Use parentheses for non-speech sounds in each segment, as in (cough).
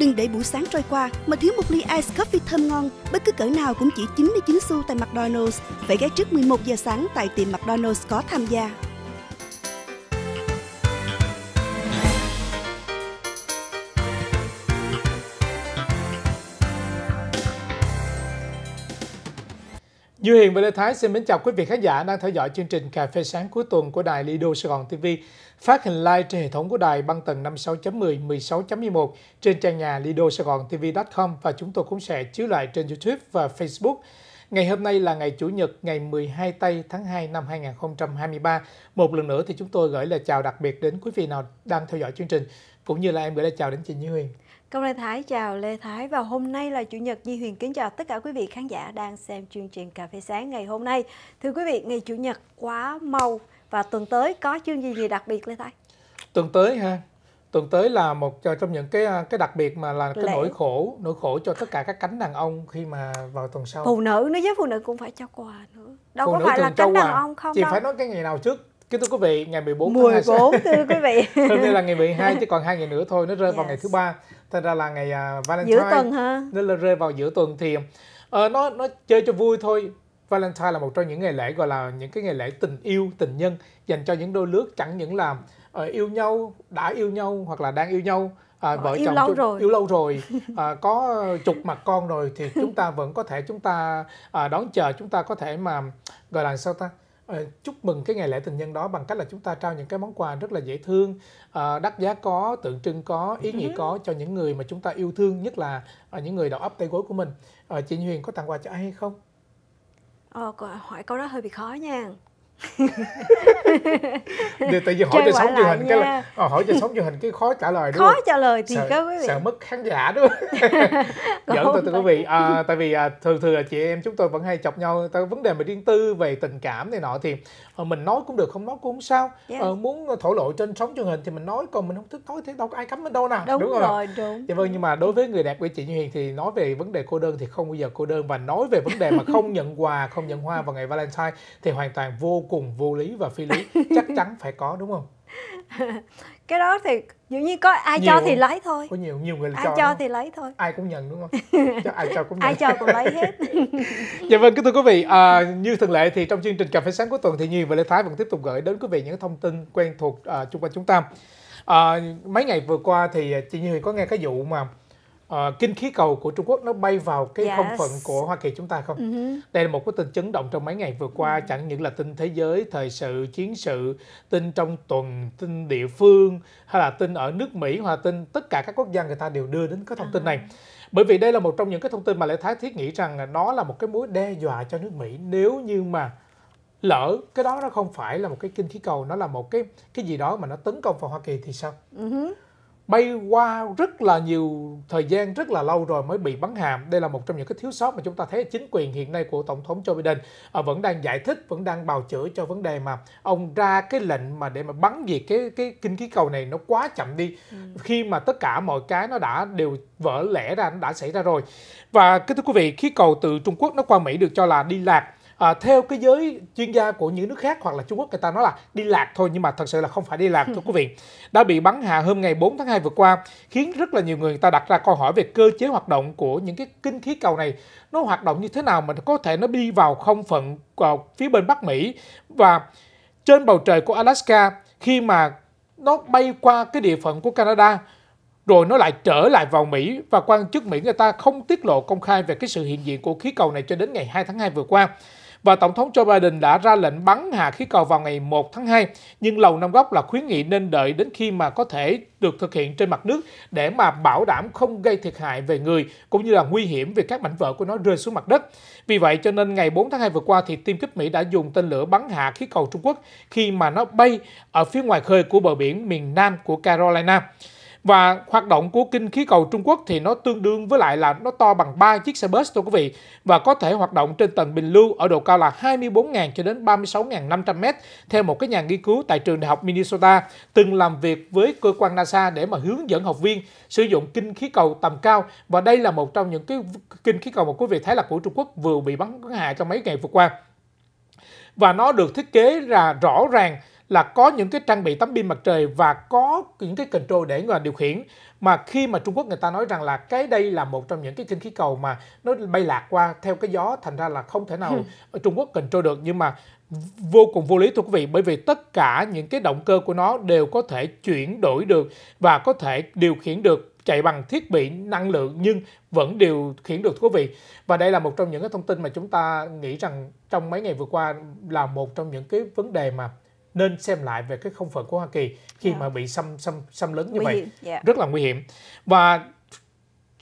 Đừng để buổi sáng trôi qua mà thiếu một ly ice coffee thơm ngon, bất cứ cỡ nào cũng chỉ 99 xu tại McDonald's. Phải ghé trước 11 giờ sáng tại tiệm McDonald's có tham gia. Như Hiền và Lê Thái xin mến chào quý vị khán giả đang theo dõi chương trình Cà phê sáng cuối tuần của đài Lido Sài Gòn TV, phát hình live trên hệ thống của đài băng tần 56.10, 16.11 trên trang nhà lido sài gòn tv.com và chúng tôi cũng sẽ chiếu lại trên YouTube và Facebook. Ngày hôm nay là ngày Chủ nhật ngày 12 tây tháng 2 năm 2023. Một lần nữa thì chúng tôi gửi lời chào đặc biệt đến quý vị nào đang theo dõi chương trình, cũng như là em gửi lời chào đến chị Như Huyền. Công Lê Thái chào Lê Thái và hôm nay là Chủ nhật Di Huyền kính chào tất cả quý vị khán giả đang xem chương trình Cà phê sáng ngày hôm nay. Thưa quý vị, ngày Chủ nhật quá mau và tuần tới có chương trình gì đặc biệt Lê Thái? Tuần tới ha, tuần tới là một trong những cái cái đặc biệt mà là cái Lễ. nỗi khổ nỗi khổ cho tất cả các cánh đàn ông khi mà vào tuần sau phụ nữ nó với phụ nữ cũng phải cho quà nữa đâu phụ có phải là cánh đàn ông không chỉ đâu. phải nói cái ngày nào trước Kính thưa quý vị, ngày 14 tháng 14 thưa quý vị. (laughs) Hôm nay là ngày 12 (laughs) chứ còn hai ngày nữa thôi nó rơi yes. vào ngày thứ ba. Thành ra là ngày uh, Valentine. Giữa tuần ha. Nên là rơi vào giữa tuần thì uh, nó nó chơi cho vui thôi. Valentine là một trong những ngày lễ gọi là những cái ngày lễ tình yêu, tình nhân dành cho những đôi lứa chẳng những là uh, yêu nhau, đã yêu nhau hoặc là đang yêu nhau à, ờ, vợ yêu chồng lâu rồi. yêu lâu rồi (laughs) à, có chục mặt con rồi thì chúng ta vẫn có thể chúng ta à, đón chờ chúng ta có thể mà gọi là sao ta Ờ, chúc mừng cái ngày lễ tình nhân đó bằng cách là chúng ta trao những cái món quà rất là dễ thương ờ, đắt giá có tượng trưng có ý nghĩa ừ có cho những người mà chúng ta yêu thương nhất là ờ, những người đầu ấp tay gối của mình chị Huyền có tặng quà cho ai hay không? Ờ, hỏi câu đó hơi bị khó nha (laughs) Điều, tự nhiên hỏi Chơi cho sống truyền hình nha. cái là ờ, hỏi cho sóng truyền hình cái khó trả lời đúng khó trả lời thì sợ, các quý vị sợ mất khán giả đúng không (laughs) giỡn tôi thưa quý vị à, tại vì à, thường thường là chị em chúng tôi vẫn hay chọc nhau tới vấn đề về riêng tư về tình cảm này nọ thì à, mình nói cũng được không nói cũng sao yes. Dạ. à, ờ, muốn thổ lộ trên sóng truyền hình thì mình nói còn mình không thích nói thế đâu có ai cấm mình đâu nào đúng, đúng rồi, rồi đúng dạ vâng nhưng mà đối với người đẹp của chị như hiền thì nói về vấn đề cô đơn thì không bao giờ cô đơn và nói về vấn đề mà không nhận quà không nhận hoa vào ngày valentine thì hoàn toàn vô cùng vô lý và phi lý (laughs) chắc chắn phải có đúng không (laughs) cái đó thì dường như có ai nhiều, cho thì lấy thôi có nhiều nhiều người ai cho, cho thì lấy thôi ai cũng nhận đúng không (laughs) cho ai cho cũng nhận. ai cho cũng lấy hết dạ vâng kính thưa quý vị à, như thường lệ thì trong chương trình cà phê sáng của tuần thì nhiều và lê thái vẫn tiếp tục gửi đến quý vị những thông tin quen thuộc à, quanh chúng ta à, mấy ngày vừa qua thì chị như có nghe cái vụ mà uh, kinh khí cầu của Trung Quốc nó bay vào cái yes. không phận của Hoa Kỳ chúng ta không? Uh-huh. Đây là một cái tin chấn động trong mấy ngày vừa qua, uh-huh. chẳng những là tin thế giới, thời sự, chiến sự, tin trong tuần, tin địa phương hay là tin ở nước Mỹ hoa tin tất cả các quốc gia người ta đều đưa đến cái thông uh-huh. tin này. À. Bởi vì đây là một trong những cái thông tin mà Lê Thái Thiết nghĩ rằng là nó là một cái mối đe dọa cho nước Mỹ nếu như mà lỡ cái đó nó không phải là một cái kinh khí cầu nó là một cái cái gì đó mà nó tấn công vào Hoa Kỳ thì sao? Uh-huh bay qua rất là nhiều thời gian rất là lâu rồi mới bị bắn hàm đây là một trong những cái thiếu sót mà chúng ta thấy chính quyền hiện nay của tổng thống Joe Biden à, vẫn đang giải thích vẫn đang bào chữa cho vấn đề mà ông ra cái lệnh mà để mà bắn diệt cái cái kinh khí cầu này nó quá chậm đi ừ. khi mà tất cả mọi cái nó đã đều vỡ lẽ ra nó đã xảy ra rồi và kính thưa quý vị khí cầu từ Trung Quốc nó qua Mỹ được cho là đi lạc à, theo cái giới chuyên gia của những nước khác hoặc là Trung Quốc người ta nói là đi lạc thôi nhưng mà thật sự là không phải đi lạc thưa quý vị (laughs) đã bị bắn hạ hôm ngày 4 tháng 2 vừa qua khiến rất là nhiều người người ta đặt ra câu hỏi về cơ chế hoạt động của những cái kinh khí cầu này nó hoạt động như thế nào mà có thể nó đi vào không phận vào phía bên Bắc Mỹ và trên bầu trời của Alaska khi mà nó bay qua cái địa phận của Canada rồi nó lại trở lại vào Mỹ và quan chức Mỹ người ta không tiết lộ công khai về cái sự hiện diện của khí cầu này cho đến ngày 2 tháng 2 vừa qua và Tổng thống Joe Biden đã ra lệnh bắn hạ khí cầu vào ngày 1 tháng 2, nhưng Lầu Năm Góc là khuyến nghị nên đợi đến khi mà có thể được thực hiện trên mặt nước để mà bảo đảm không gây thiệt hại về người cũng như là nguy hiểm về các mảnh vỡ của nó rơi xuống mặt đất. Vì vậy cho nên ngày 4 tháng 2 vừa qua thì tiêm kích Mỹ đã dùng tên lửa bắn hạ khí cầu Trung Quốc khi mà nó bay ở phía ngoài khơi của bờ biển miền Nam của Carolina. Và hoạt động của kinh khí cầu Trung Quốc thì nó tương đương với lại là nó to bằng 3 chiếc xe bus thôi quý vị và có thể hoạt động trên tầng bình lưu ở độ cao là 24.000 cho đến 36.500 m theo một cái nhà nghiên cứu tại trường đại học Minnesota từng làm việc với cơ quan NASA để mà hướng dẫn học viên sử dụng kinh khí cầu tầm cao và đây là một trong những cái kinh khí cầu mà quý vị thấy là của Trung Quốc vừa bị bắn hạ trong mấy ngày vừa qua và nó được thiết kế là rõ ràng là có những cái trang bị tấm pin mặt trời và có những cái control để mà điều khiển mà khi mà Trung Quốc người ta nói rằng là cái đây là một trong những cái kinh khí cầu mà nó bay lạc qua theo cái gió thành ra là không thể nào ừ. ở Trung Quốc control được nhưng mà vô cùng vô lý thưa quý vị bởi vì tất cả những cái động cơ của nó đều có thể chuyển đổi được và có thể điều khiển được chạy bằng thiết bị năng lượng nhưng vẫn điều khiển được thưa quý vị và đây là một trong những cái thông tin mà chúng ta nghĩ rằng trong mấy ngày vừa qua là một trong những cái vấn đề mà nên xem lại về cái không phận của Hoa Kỳ khi yeah. Dạ. mà bị xâm xâm xâm lấn như nguy vậy Yeah. Dạ. rất là nguy hiểm và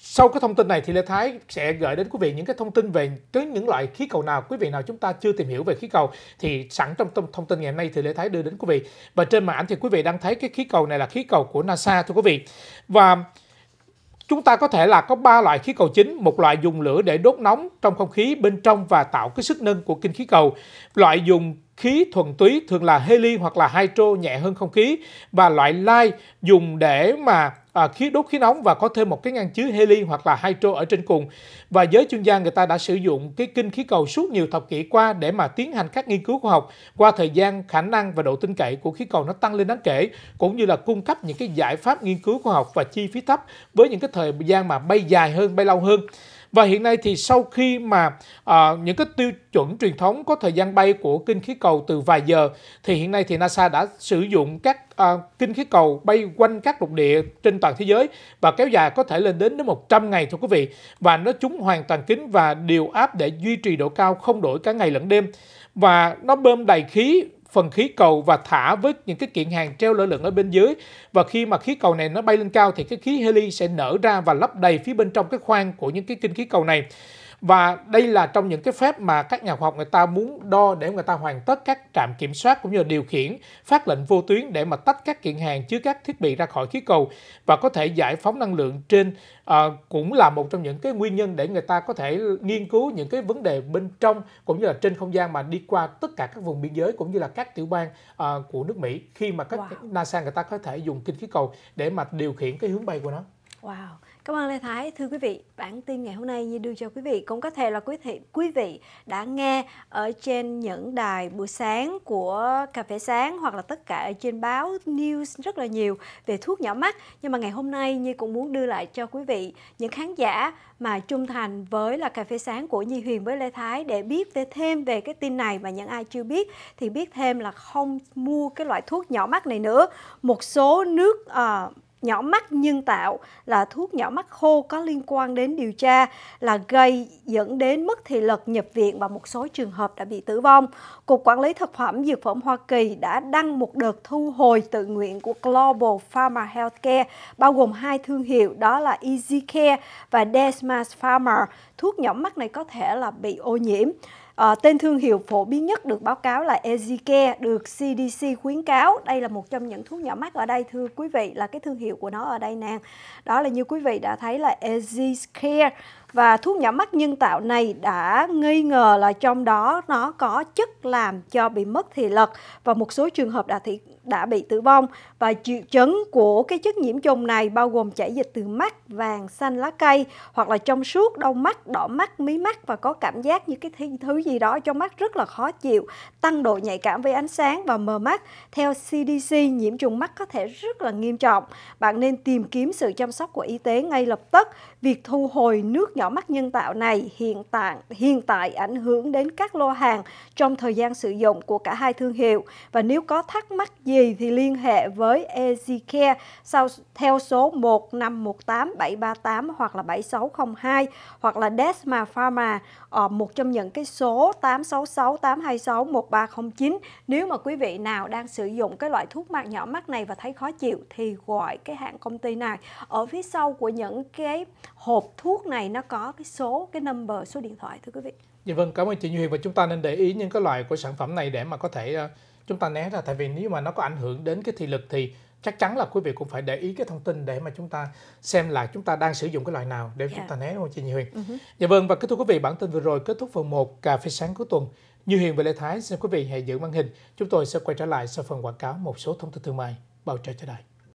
sau cái thông tin này thì Lê Thái sẽ gửi đến quý vị những cái thông tin về cái những loại khí cầu nào quý vị nào chúng ta chưa tìm hiểu về khí cầu thì sẵn trong thông tin ngày hôm nay thì Lê Thái đưa đến quý vị và trên màn ảnh thì quý vị đang thấy cái khí cầu này là khí cầu của NASA thưa quý vị và chúng ta có thể là có ba loại khí cầu chính một loại dùng lửa để đốt nóng trong không khí bên trong và tạo cái sức nâng của kinh khí cầu loại dùng Khí thuần túy thường là heli hoặc là hydro nhẹ hơn không khí và loại lai dùng để mà à, khí đốt khí nóng và có thêm một cái ngăn chứa heli hoặc là hydro ở trên cùng. Và giới chuyên gia người ta đã sử dụng cái kinh khí cầu suốt nhiều thập kỷ qua để mà tiến hành các nghiên cứu khoa học qua thời gian khả năng và độ tin cậy của khí cầu nó tăng lên đáng kể cũng như là cung cấp những cái giải pháp nghiên cứu khoa học và chi phí thấp với những cái thời gian mà bay dài hơn, bay lâu hơn. Và hiện nay thì sau khi mà à, những cái tiêu chuẩn truyền thống có thời gian bay của kinh khí cầu từ vài giờ thì hiện nay thì NASA đã sử dụng các à, kinh khí cầu bay quanh các lục địa trên toàn thế giới và kéo dài có thể lên đến đến 100 ngày thưa quý vị và nó trúng hoàn toàn kính và điều áp để duy trì độ cao không đổi cả ngày lẫn đêm và nó bơm đầy khí phần khí cầu và thả với những cái kiện hàng treo lơ lửng ở bên dưới và khi mà khí cầu này nó bay lên cao thì cái khí heli sẽ nở ra và lấp đầy phía bên trong cái khoang của những cái kinh khí cầu này và đây là trong những cái phép mà các nhà khoa học người ta muốn đo để người ta hoàn tất các trạm kiểm soát cũng như là điều khiển phát lệnh vô tuyến để mà tách các kiện hàng chứa các thiết bị ra khỏi khí cầu và có thể giải phóng năng lượng trên uh, cũng là một trong những cái nguyên nhân để người ta có thể nghiên cứu những cái vấn đề bên trong cũng như là trên không gian mà đi qua tất cả các vùng biên giới cũng như là các tiểu bang uh, của nước Mỹ khi mà các wow. NASA người ta có thể dùng kinh khí cầu để mà điều khiển cái hướng bay của nó. Wow. Cảm ơn Lê Thái. Thưa quý vị, bản tin ngày hôm nay như đưa cho quý vị cũng có thể là quý thị quý vị đã nghe ở trên những đài buổi sáng của cà phê sáng hoặc là tất cả ở trên báo news rất là nhiều về thuốc nhỏ mắt. Nhưng mà ngày hôm nay như cũng muốn đưa lại cho quý vị những khán giả mà trung thành với là cà phê sáng của Nhi Huyền với Lê Thái để biết thêm về cái tin này mà những ai chưa biết thì biết thêm là không mua cái loại thuốc nhỏ mắt này nữa. Một số nước uh, nhỏ mắt nhân tạo là thuốc nhỏ mắt khô có liên quan đến điều tra là gây dẫn đến mất thị lực nhập viện và một số trường hợp đã bị tử vong. Cục Quản lý Thực phẩm Dược phẩm Hoa Kỳ đã đăng một đợt thu hồi tự nguyện của Global Pharma Healthcare bao gồm hai thương hiệu đó là EasyCare và Desmas Pharma. Thuốc nhỏ mắt này có thể là bị ô nhiễm. Ờ, tên thương hiệu phổ biến nhất được báo cáo là Ezicare được CDC khuyến cáo. Đây là một trong những thuốc nhỏ mắt ở đây thưa quý vị là cái thương hiệu của nó ở đây nè. Đó là như quý vị đã thấy là Ezicare và thuốc nhỏ mắt nhân tạo này đã nghi ngờ là trong đó nó có chất làm cho bị mất thị lực và một số trường hợp đã thị đã bị tử vong và triệu chứng của cái chất nhiễm trùng này bao gồm chảy dịch từ mắt vàng xanh lá cây hoặc là trong suốt đau mắt đỏ mắt mí mắt và có cảm giác như cái thứ gì đó trong mắt rất là khó chịu tăng độ nhạy cảm với ánh sáng và mờ mắt theo CDC nhiễm trùng mắt có thể rất là nghiêm trọng bạn nên tìm kiếm sự chăm sóc của y tế ngay lập tức việc thu hồi nước nhỏ mắt nhân tạo này hiện tại hiện tại ảnh hưởng đến các lô hàng trong thời gian sử dụng của cả hai thương hiệu và nếu có thắc mắc gì thì liên hệ với EasyCare sau theo số 1518738 hoặc là 7602 hoặc là Desma Pharma ở ờ, một trong những cái số 866 826 1309 nếu mà quý vị nào đang sử dụng cái loại thuốc mặt nhỏ mắt này và thấy khó chịu thì gọi cái hãng công ty này ở phía sau của những cái hộp thuốc này nó có cái số cái number số điện thoại thưa quý vị dạ vâng cảm ơn chị Như Huyền và chúng ta nên để ý những cái loại của sản phẩm này để mà có thể uh, chúng ta né ra tại vì nếu mà nó có ảnh hưởng đến cái thị lực thì chắc chắn là quý vị cũng phải để ý cái thông tin để mà chúng ta xem là chúng ta đang sử dụng cái loại nào để yeah. Dạ. chúng ta né đúng không chị Như Huyền? Uh-huh. Ừ dạ vâng và kết thúc quý vị bản tin vừa rồi kết thúc phần 1 cà phê sáng cuối tuần. Như Huyền và Lê Thái xin quý vị hãy giữ màn hình. Chúng tôi sẽ quay trở lại sau phần quảng cáo một số thông tin thương mại. Bảo trợ cho đại.